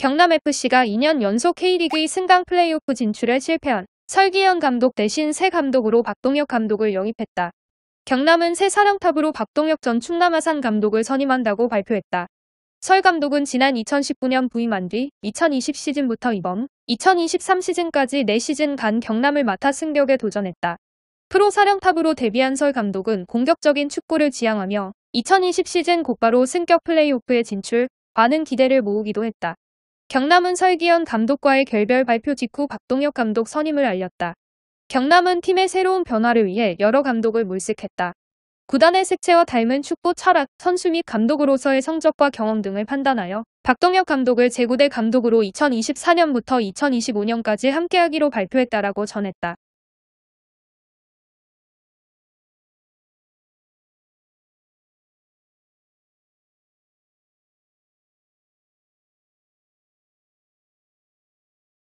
경남FC가 2년 연속 K리그의 승강 플레이오프 진출에 실패한 설기현 감독 대신 새 감독으로 박동혁 감독을 영입했다. 경남은 새 사령탑으로 박동혁 전 충남아산 감독을 선임한다고 발표했다. 설 감독은 지난 2019년 부임한 뒤 2020 시즌부터 이번 2023 시즌까지 4시즌간 경남을 맡아 승격에 도전했다. 프로 사령탑으로 데뷔한 설 감독은 공격적인 축구를 지향하며 2020 시즌 곧바로 승격 플레이오프에 진출, 많은 기대를 모으기도 했다. 경남은 설기현 감독과의 결별 발표 직후 박동혁 감독 선임을 알렸다. 경남은 팀의 새로운 변화를 위해 여러 감독을 물색했다. 구단의 색채와 닮은 축구 철학, 선수 및 감독으로서의 성적과 경험 등을 판단하여 박동혁 감독을 제9대 감독으로 2024년부터 2025년까지 함께하기로 발표했다라고 전했다.